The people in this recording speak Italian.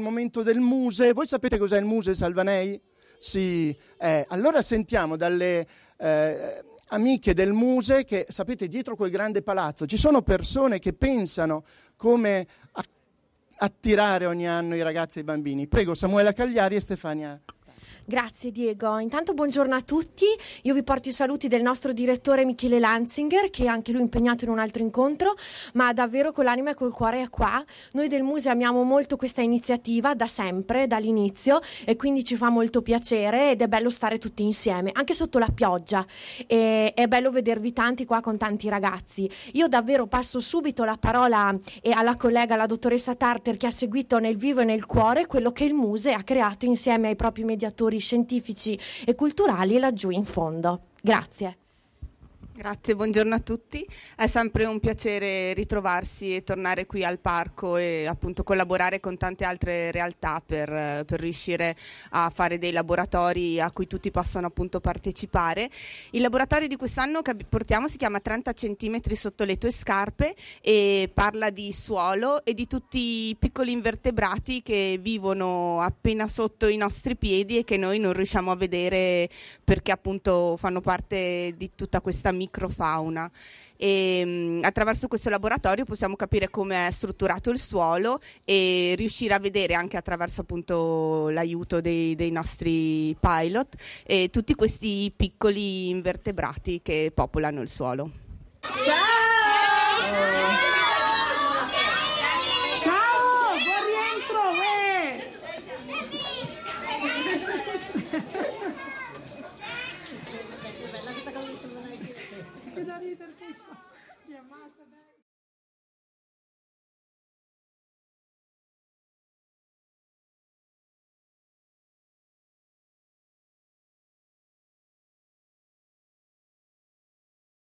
il momento del muse. Voi sapete cos'è il muse Salvanei? Sì, eh, allora sentiamo dalle eh, amiche del muse che, sapete, dietro quel grande palazzo ci sono persone che pensano come attirare ogni anno i ragazzi e i bambini. Prego, Samuela Cagliari e Stefania. Grazie Diego. Intanto buongiorno a tutti. Io vi porto i saluti del nostro direttore Michele Lanzinger, che è anche lui impegnato in un altro incontro, ma davvero con l'anima e col cuore è qua. Noi del Museo amiamo molto questa iniziativa da sempre, dall'inizio, e quindi ci fa molto piacere ed è bello stare tutti insieme, anche sotto la pioggia. E è bello vedervi tanti qua con tanti ragazzi. Io davvero passo subito la parola eh, alla collega, la dottoressa Tarter, che ha seguito nel vivo e nel cuore quello che il Museo ha creato insieme ai propri mediatori lavori scientifici e culturali laggiù in fondo. Grazie. Grazie, buongiorno a tutti. È sempre un piacere ritrovarsi e tornare qui al parco e appunto collaborare con tante altre realtà per, per riuscire a fare dei laboratori a cui tutti possano appunto partecipare. Il laboratorio di quest'anno che portiamo si chiama 30 cm sotto le tue scarpe e parla di suolo e di tutti i piccoli invertebrati che vivono appena sotto i nostri piedi e che noi non riusciamo a vedere perché appunto fanno parte di tutta questa micro microfauna. E, mm, attraverso questo laboratorio possiamo capire come è strutturato il suolo e riuscire a vedere anche attraverso appunto, l'aiuto dei, dei, nostri pilot eh, tutti questi piccoli invertebrati che popolano il suolo. इधर